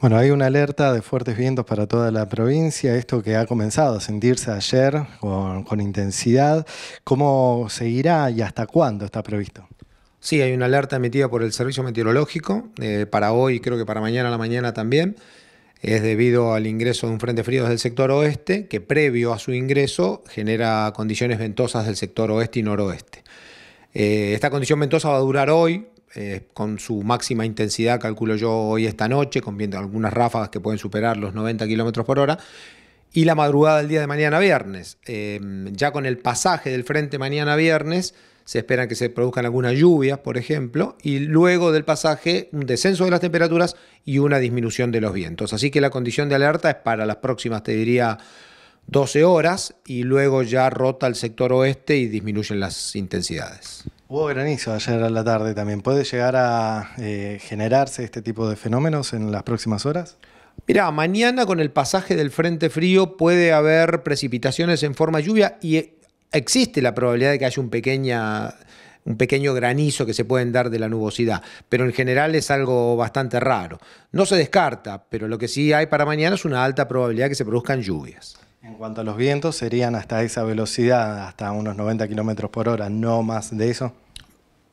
Bueno, hay una alerta de fuertes vientos para toda la provincia, esto que ha comenzado a sentirse ayer con, intensidad, ¿cómo seguirá y hasta cuándo está previsto? Sí, hay una alerta emitida por el Servicio Meteorológico eh, para hoy y creo que para mañana a la mañana también. Es debido al ingreso de un frente frío desde el sector oeste que previo a su ingreso genera condiciones ventosas del sector oeste y noroeste. Eh, esta condición ventosa va a durar hoy, eh, con su máxima intensidad, calculo yo, hoy esta noche, con algunas ráfagas que pueden superar los 90 kilómetros por hora. Y la madrugada del día de mañana viernes. Eh, ya con el pasaje del frente mañana viernes, se espera que se produzcan algunas lluvias, por ejemplo, y luego del pasaje un descenso de las temperaturas y una disminución de los vientos. Así que la condición de alerta es para las próximas, te diría, 12 horas y luego ya rota el sector oeste y disminuyen las intensidades. Hubo granizo ayer a la tarde también. ¿Puede llegar a eh, generarse este tipo de fenómenos en las próximas horas? Mirá, mañana con el pasaje del Frente Frío puede haber precipitaciones en forma de lluvia y eh, existe la probabilidad de que haya un pequeña un pequeño granizo que se pueden dar de la nubosidad, pero en general es algo bastante raro. No se descarta, pero lo que sí hay para mañana es una alta probabilidad que se produzcan lluvias cuanto a los vientos, serían hasta esa velocidad, hasta unos 90 kilómetros por hora, no más de eso.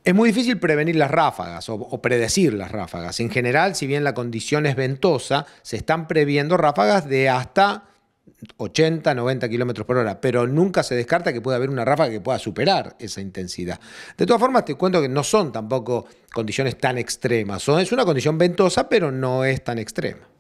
Es muy difícil prevenir las ráfagas o, predecir las ráfagas. En general, si bien la condición es ventosa, se están previendo ráfagas de hasta 80, 90 kilómetros por hora, pero nunca se descarta que pueda haber una ráfaga que pueda superar esa intensidad. De todas formas, te cuento que no son tampoco condiciones tan extremas. es una condición ventosa, pero no es tan extrema.